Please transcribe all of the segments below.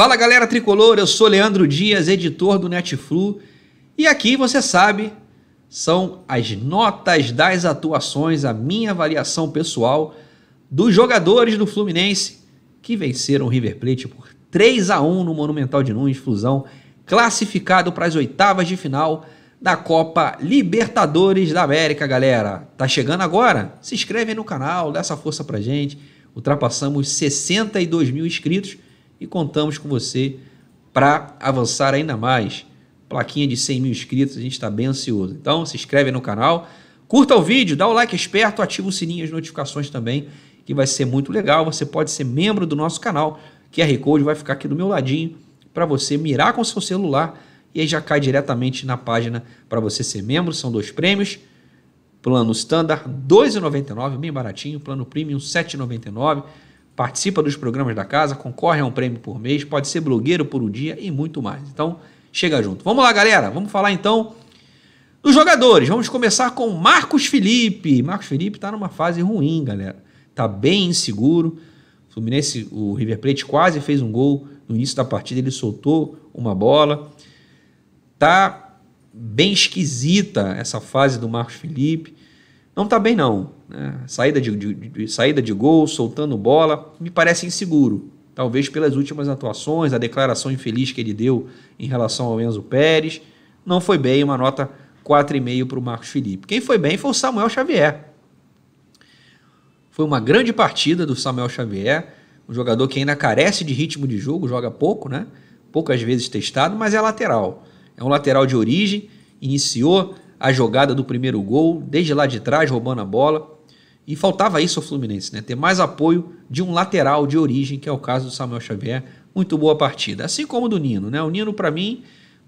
Fala galera tricolor, eu sou Leandro Dias, editor do Netflu, e aqui você sabe, são as notas das atuações, a minha avaliação pessoal dos jogadores do Fluminense que venceram o River Plate por 3 a 1 no Monumental de Nunes, Flusão classificado para as oitavas de final da Copa Libertadores da América, galera. Tá chegando agora? Se inscreve no canal, dá essa força pra gente. Ultrapassamos 62 mil inscritos e contamos com você para avançar ainda mais. Plaquinha de 100 mil inscritos, a gente está bem ansioso. Então se inscreve no canal, curta o vídeo, dá o like esperto, ativa o sininho as notificações também, que vai ser muito legal. Você pode ser membro do nosso canal, QR Code vai ficar aqui do meu ladinho para você mirar com seu celular e aí já cai diretamente na página para você ser membro. São dois prêmios. Plano Standard R$ 2,99, bem baratinho. Plano Premium R$ 7,99 participa dos programas da casa, concorre a um prêmio por mês, pode ser blogueiro por um dia e muito mais. Então, chega junto. Vamos lá, galera, vamos falar então dos jogadores. Vamos começar com Marcos Felipe. Marcos Felipe está numa fase ruim, galera. Tá bem inseguro. O Fluminense, o River Plate quase fez um gol no início da partida, ele soltou uma bola. Tá bem esquisita essa fase do Marcos Felipe não está bem não. É, saída, de, de, de, saída de gol, soltando bola, me parece inseguro. Talvez pelas últimas atuações, a declaração infeliz que ele deu em relação ao Enzo Pérez. Não foi bem, uma nota 4,5 para o Marcos Felipe. Quem foi bem foi o Samuel Xavier. Foi uma grande partida do Samuel Xavier, um jogador que ainda carece de ritmo de jogo, joga pouco, né? poucas vezes testado, mas é lateral. É um lateral de origem, iniciou a jogada do primeiro gol, desde lá de trás, roubando a bola. E faltava isso ao Fluminense, né? Ter mais apoio de um lateral de origem, que é o caso do Samuel Xavier. Muito boa partida. Assim como do Nino, né? O Nino, para mim,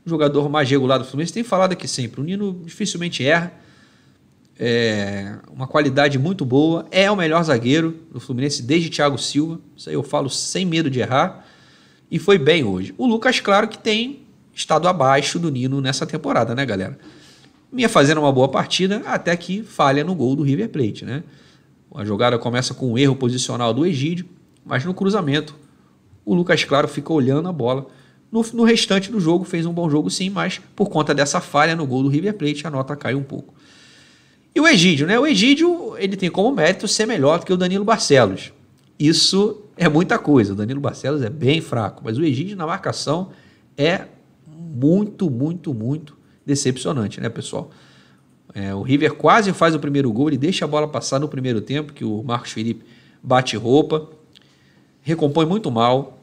o jogador mais regular do Fluminense, tem falado aqui sempre. O Nino dificilmente erra. É uma qualidade muito boa. É o melhor zagueiro do Fluminense desde Thiago Silva. Isso aí eu falo sem medo de errar. E foi bem hoje. O Lucas, claro que tem estado abaixo do Nino nessa temporada, né, galera? vinha fazendo uma boa partida até que falha no gol do River Plate. Né? A jogada começa com um erro posicional do Egídio, mas no cruzamento o Lucas Claro fica olhando a bola. No, no, restante do jogo fez um bom jogo sim, mas por conta dessa falha no gol do River Plate a nota cai um pouco. E o Egídio, né? O Egídio ele tem como mérito ser melhor do que o Danilo Barcelos. Isso é muita coisa. O Danilo Barcelos é bem fraco, mas o Egídio na marcação é muito, muito, muito decepcionante, né, pessoal? É, o River quase faz o primeiro gol, ele deixa a bola passar no primeiro tempo, que o Marcos Felipe bate roupa, recompõe muito mal.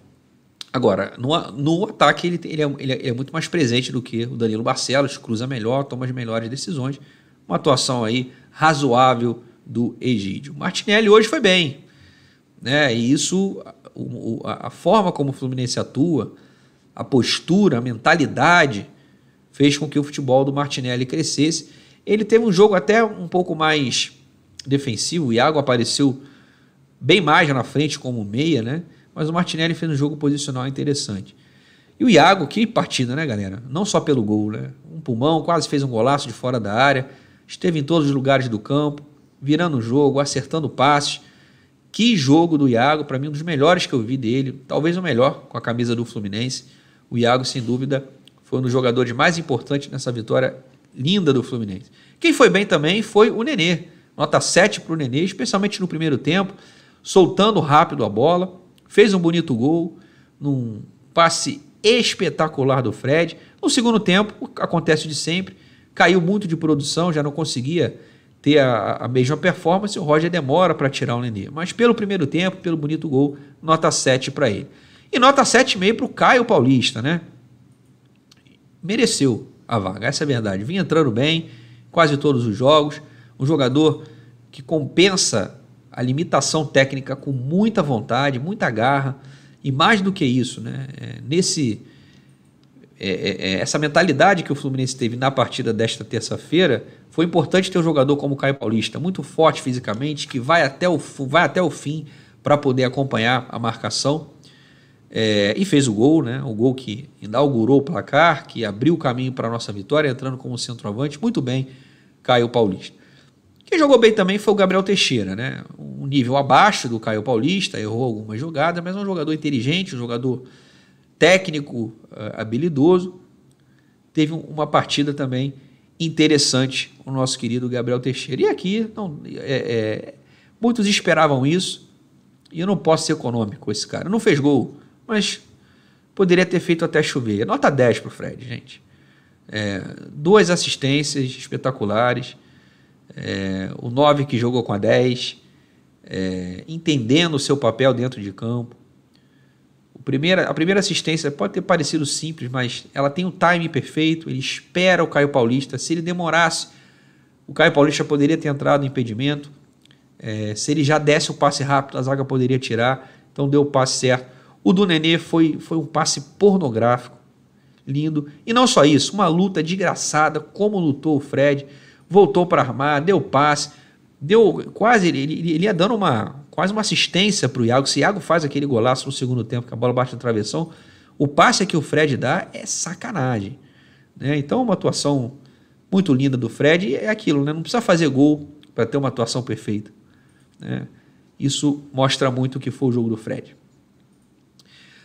Agora, no, no ataque ele, ele, é, ele, é, ele, é, muito mais presente do que o Danilo Barcelos, cruza melhor, toma as melhores decisões. Uma atuação aí razoável do Egídio. Martinelli hoje foi bem, né? E isso, o, a forma como o Fluminense atua, a postura, a mentalidade fez com que o futebol do Martinelli crescesse. Ele teve um jogo até um pouco mais defensivo, o Iago apareceu bem mais na frente como meia, né? Mas o Martinelli fez um jogo posicional interessante. E o Iago, que partida, né, galera? Não só pelo gol, né? Um pulmão, quase fez um golaço de fora da área, esteve em todos os lugares do campo, virando o jogo, acertando passes. Que jogo do Iago, para mim um dos melhores que eu vi dele, talvez o melhor com a camisa do Fluminense. O Iago, sem dúvida, foi um dos jogadores mais importantes nessa vitória linda do Fluminense. Quem foi bem também foi o Nenê. Nota 7 para o Nenê, especialmente no primeiro tempo, soltando rápido a bola, fez um bonito gol, num passe espetacular do Fred. No segundo tempo, acontece de sempre, caiu muito de produção, já não conseguia ter a, a mesma performance, o Roger demora para tirar o Nenê. Mas pelo primeiro tempo, pelo bonito gol, nota 7 para ele. E nota 7,5 para o Caio Paulista, né? mereceu a vaga, essa é a verdade. Vinha entrando bem, quase todos os jogos, um jogador que compensa a limitação técnica com muita vontade, muita garra, e mais do que isso, né? É, nesse, é, é, é essa mentalidade que o Fluminense teve na partida desta terça-feira, foi importante ter um jogador como o Caio Paulista, muito forte fisicamente, que vai até o, vai até o fim para poder acompanhar a marcação é, e fez o gol, né? O gol que inaugurou o placar, que abriu o caminho para a nossa vitória, entrando como centroavante. Muito bem, Caio Paulista. Quem jogou bem também foi o Gabriel Teixeira, né? Um nível abaixo do Caio Paulista, errou algumas jogadas, mas é um jogador inteligente, um jogador técnico, eh, habilidoso. Teve uma partida também interessante, o nosso querido Gabriel Teixeira. E aqui, não, é, é, muitos esperavam isso, e eu não posso ser econômico com esse cara. Não fez gol mas poderia ter feito até chover. Nota 10 para o Fred, gente. É, duas assistências espetaculares. É, o 9 que jogou com a 10, é, entendendo o seu papel dentro de campo. O primeira, a primeira assistência pode ter parecido simples, mas ela tem o um time perfeito, ele espera o Caio Paulista. Se ele demorasse, o Caio Paulista poderia ter entrado no impedimento. É, se ele já desse o passe rápido, a zaga poderia tirar. Então deu o passe certo. O do Nenê foi, foi um passe pornográfico, lindo. E não só isso, uma luta desgraçada, como lutou o Fred, voltou para armar, deu passe, deu quase, ele, ele, ele ia dando uma, quase uma assistência para o Iago. Se Iago faz aquele golaço no segundo tempo, que a bola bate na travessão, o passe que o Fred dá é sacanagem. Né? Então, uma atuação muito linda do Fred e é aquilo, né? não precisa fazer gol para ter uma atuação perfeita. Né? Isso mostra muito o que foi o jogo do Fred.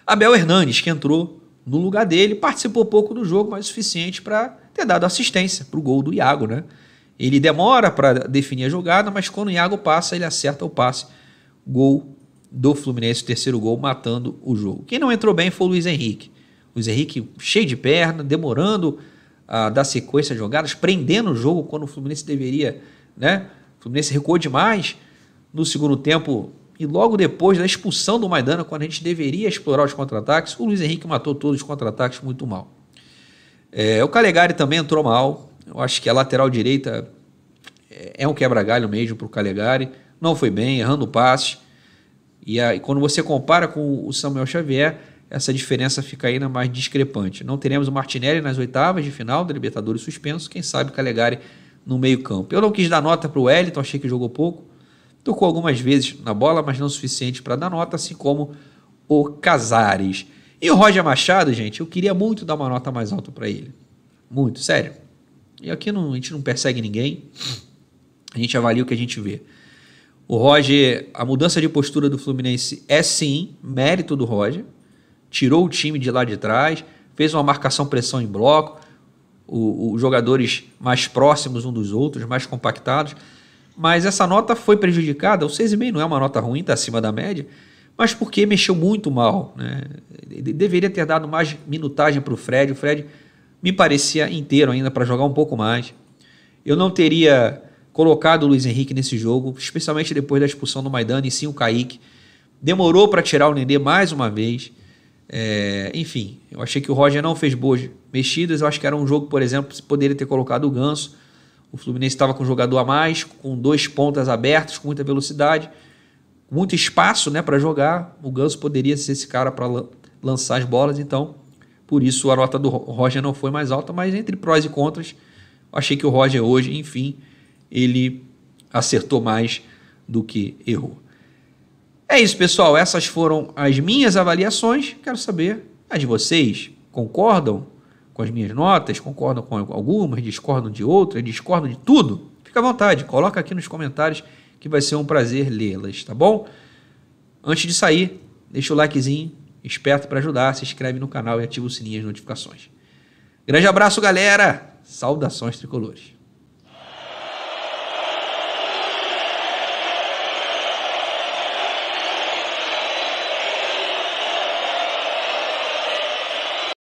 Abel Hernandes, que entrou no lugar dele, participou pouco do jogo, mas o suficiente para ter dado assistência para o gol do Iago. Né? Ele demora para definir a jogada, mas quando o Iago passa, ele acerta o passe. Gol do Fluminense, o terceiro gol, matando o jogo. Quem não entrou bem foi o Luiz Henrique. Luiz Henrique cheio de perna, demorando a dar sequência de jogadas, prendendo o jogo quando o Fluminense deveria. Né? O Fluminense recuou demais. No segundo tempo, e logo depois da expulsão do Maidana, quando a gente deveria explorar os contra-ataques, o Luiz Henrique matou todos os contra-ataques muito mal. É, o Calegari também entrou mal. Eu acho que a lateral direita é, é um quebra-galho mesmo para o Calegari. Não foi bem, errando passes. E, a, e quando você compara com o Samuel Xavier, essa diferença fica ainda mais discrepante. Não teremos o Martinelli nas oitavas de final da Libertadores suspenso. Quem sabe o Calegari no meio-campo. Eu não quis dar nota para o Wellington, achei que jogou pouco. Tocou algumas vezes na bola, mas não o suficiente para dar nota, assim como o Casares. E o Roger Machado, gente, eu queria muito dar uma nota mais alta para ele. Muito, sério. E aqui não, a gente não persegue ninguém, a gente avalia o que a gente vê. O Roger, a mudança de postura do Fluminense é sim mérito do Roger. Tirou o time de lá de trás, fez uma marcação pressão em bloco, os jogadores mais próximos um dos outros, mais compactados. Mas essa nota foi prejudicada, o 6,5 não é uma nota ruim, está acima da média, mas porque mexeu muito mal. Né? Deveria ter dado mais minutagem para o Fred, o Fred me parecia inteiro ainda para jogar um pouco mais. Eu não teria colocado o Luiz Henrique nesse jogo, especialmente depois da expulsão do Maidana e sim o Kaique. Demorou para tirar o Nenê mais uma vez. É, enfim, eu achei que o Roger não fez boas mexidas. Eu acho que era um jogo, por exemplo, que poderia ter colocado o Ganso. O Fluminense estava com um jogador a mais, com dois pontas abertos, com muita velocidade, muito espaço né, para jogar. O Ganso poderia ser esse cara para lançar as bolas, então por isso a nota do Roger não foi mais alta, mas entre prós e contras, achei que o Roger hoje, enfim, ele acertou mais do que errou. É isso, pessoal. Essas foram as minhas avaliações. Quero saber as de vocês. Concordam? com as minhas notas, concordam com algumas, discordam de outras, discordam de tudo, fica à vontade, coloca aqui nos comentários que vai ser um prazer lê-las, tá bom? Antes de sair, deixa o likezinho esperto para ajudar, se inscreve no canal e ativa o sininho das notificações. Grande abraço, galera! Saudações tricolores!